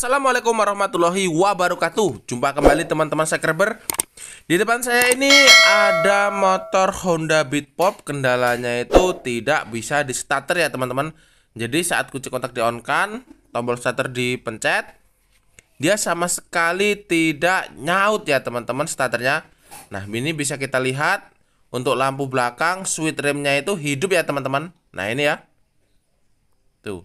Assalamualaikum warahmatullahi wabarakatuh Jumpa kembali teman-teman subscriber Di depan saya ini ada motor Honda Beat Pop Kendalanya itu tidak bisa di starter ya teman-teman Jadi saat kunci kontak di on kan Tombol starter dipencet Dia sama sekali tidak nyaut ya teman-teman starternya Nah ini bisa kita lihat Untuk lampu belakang switch remnya itu hidup ya teman-teman Nah ini ya Tuh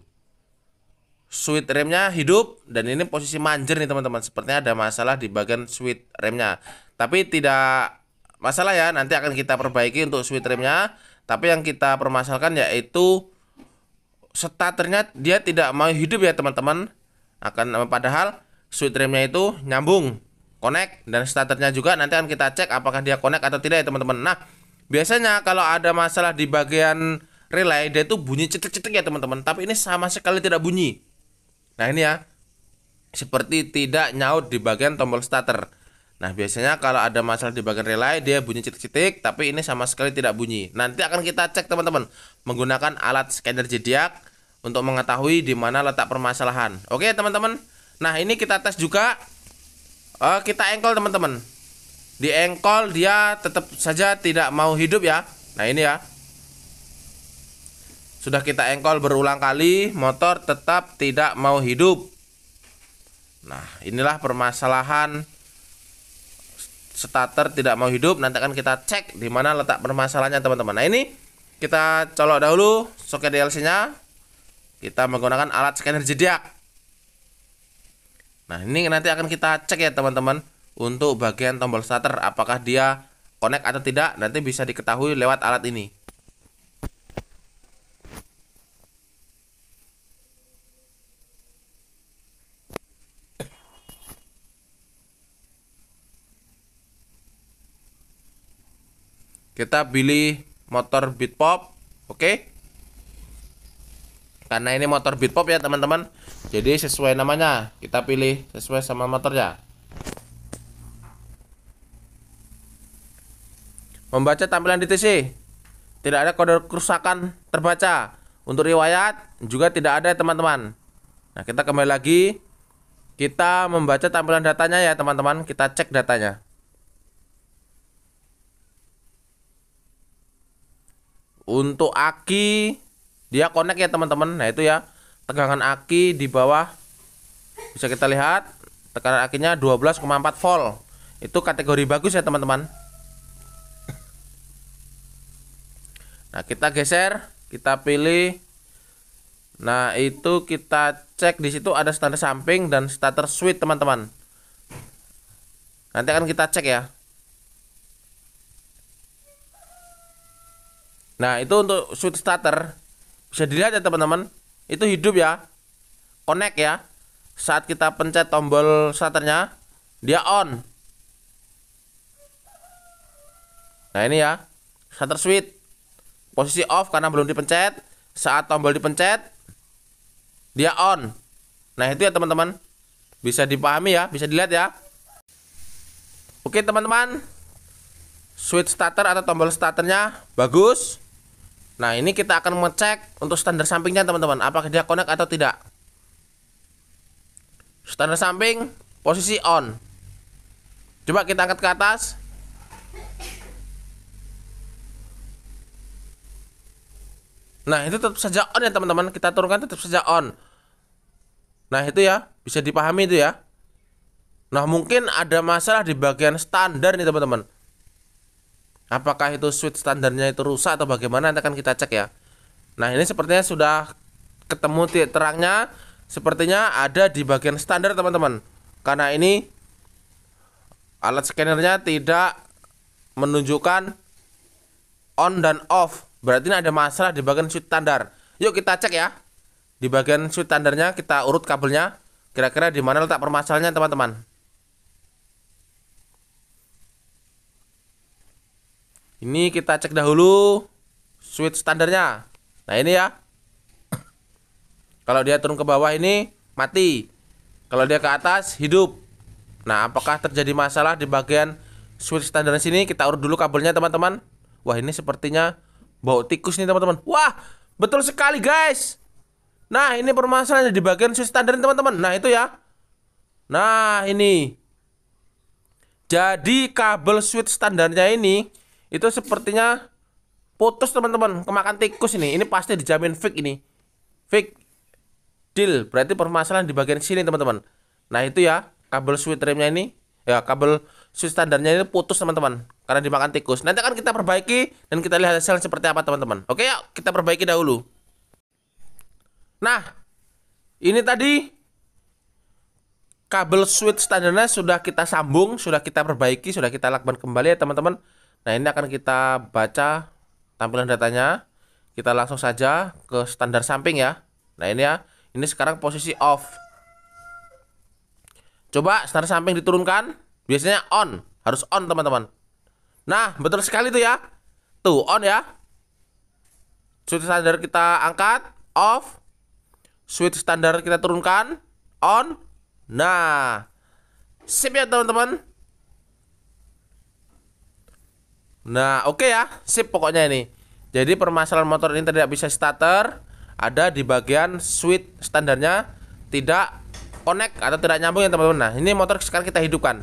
switch remnya hidup dan ini posisi manjer nih teman-teman. Sepertinya ada masalah di bagian switch remnya. Tapi tidak masalah ya, nanti akan kita perbaiki untuk switch remnya. Tapi yang kita permasalahkan yaitu starternya dia tidak mau hidup ya teman-teman. Akan eh, padahal switch remnya itu nyambung, connect dan starternya juga nanti akan kita cek apakah dia connect atau tidak ya teman-teman. Nah, biasanya kalau ada masalah di bagian relay dia itu bunyi cetek-cetek ya teman-teman, tapi ini sama sekali tidak bunyi Nah ini ya, seperti tidak nyaut di bagian tombol starter. Nah biasanya kalau ada masalah di bagian relay dia bunyi citik-citik tapi ini sama sekali tidak bunyi. Nanti akan kita cek teman-teman menggunakan alat scanner jediak untuk mengetahui di mana letak permasalahan. Oke teman-teman. Nah ini kita tes juga. Uh, kita engkol teman-teman. Di engkol dia tetap saja tidak mau hidup ya. Nah ini ya. Sudah kita engkol berulang kali, motor tetap tidak mau hidup. Nah, inilah permasalahan starter tidak mau hidup. Nanti akan kita cek di mana letak permasalahannya, teman-teman. Nah, ini kita colok dahulu soket DLC-nya. Kita menggunakan alat scanner jediak. Nah, ini nanti akan kita cek ya, teman-teman, untuk bagian tombol starter apakah dia connect atau tidak nanti bisa diketahui lewat alat ini. kita pilih motor beat pop oke okay? karena ini motor beat pop ya teman-teman jadi sesuai namanya kita pilih sesuai sama motornya membaca tampilan di tidak ada kode kerusakan terbaca untuk riwayat juga tidak ada teman-teman nah kita kembali lagi kita membaca tampilan datanya ya teman-teman kita cek datanya Untuk aki dia connect ya teman-teman. Nah, itu ya. Tegangan aki di bawah bisa kita lihat tekanan akinya 12,4 volt. Itu kategori bagus ya teman-teman. Nah, kita geser, kita pilih Nah, itu kita cek di situ ada standar samping dan starter switch, teman-teman. Nanti akan kita cek ya. Nah, itu untuk switch starter. Bisa dilihat ya, teman-teman. Itu hidup ya. Connect ya. Saat kita pencet tombol starternya, dia on. Nah, ini ya. Starter switch. Posisi off karena belum dipencet. Saat tombol dipencet, dia on. Nah, itu ya, teman-teman. Bisa dipahami ya, bisa dilihat ya. Oke, teman-teman. Switch starter atau tombol starternya bagus Nah, ini kita akan mengecek untuk standar sampingnya teman-teman, apakah dia connect atau tidak. Standar samping posisi on. Coba kita angkat ke atas. Nah, itu tetap saja on ya teman-teman. Kita turunkan tetap saja on. Nah, itu ya, bisa dipahami itu ya. Nah, mungkin ada masalah di bagian standar nih teman-teman apakah itu switch standarnya itu rusak atau bagaimana nanti akan kita cek ya nah ini sepertinya sudah ketemu titik terangnya sepertinya ada di bagian standar teman-teman karena ini alat scannernya tidak menunjukkan on dan off berarti ini ada masalah di bagian switch standar yuk kita cek ya di bagian switch standarnya kita urut kabelnya kira-kira di mana letak permasalahannya teman-teman Ini kita cek dahulu switch standarnya. Nah, ini ya. Kalau dia turun ke bawah ini mati. Kalau dia ke atas hidup. Nah, apakah terjadi masalah di bagian switch standar sini? Kita urut dulu kabelnya, teman-teman. Wah, ini sepertinya bau tikus nih, teman-teman. Wah, betul sekali, guys. Nah, ini permasalahannya di bagian switch standar teman-teman. Nah, itu ya. Nah, ini. Jadi kabel switch standarnya ini itu sepertinya putus teman-teman, kemakan tikus ini. Ini pasti dijamin fake ini. Fake deal. Berarti permasalahan di bagian sini teman-teman. Nah, itu ya kabel switch trimnya ini. Ya, kabel switch standarnya ini putus teman-teman karena dimakan tikus. Nanti akan kita perbaiki dan kita lihat hasilnya seperti apa teman-teman. Oke, yuk kita perbaiki dahulu. Nah, ini tadi kabel switch standarnya sudah kita sambung, sudah kita perbaiki, sudah kita lakban kembali ya teman-teman. Nah, ini akan kita baca tampilan datanya. Kita langsung saja ke standar samping ya. Nah, ini ya. Ini sekarang posisi off. Coba standar samping diturunkan. Biasanya on. Harus on, teman-teman. Nah, betul sekali itu ya. Tuh, on ya. Switch standar kita angkat. Off. Switch standar kita turunkan. On. Nah. Sip ya, teman-teman. Nah, oke okay ya. Sip pokoknya ini. Jadi permasalahan motor ini tidak bisa starter ada di bagian switch standarnya tidak connect atau tidak nyambung ya teman-teman. Nah, ini motor sekarang kita hidupkan.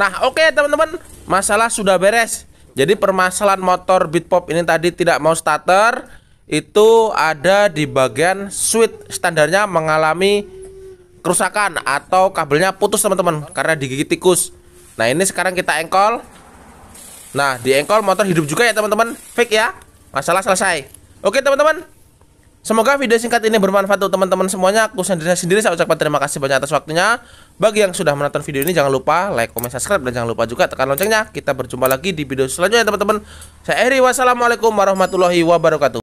Nah, oke okay, teman-teman, masalah sudah beres. Jadi permasalahan motor Beatpop ini tadi tidak mau starter itu ada di bagian switch standarnya mengalami kerusakan atau kabelnya putus teman-teman karena digigit tikus. Nah ini sekarang kita engkol. Nah di engkol motor hidup juga ya teman-teman, fake ya, masalah selesai. Oke teman-teman, semoga video singkat ini bermanfaat untuk teman-teman semuanya. Aku sendiri sendiri saya ucapkan terima kasih banyak atas waktunya. Bagi yang sudah menonton video ini jangan lupa like, comment, subscribe dan jangan lupa juga tekan loncengnya. Kita berjumpa lagi di video selanjutnya teman-teman. Saya Eri, wassalamualaikum warahmatullahi wabarakatuh.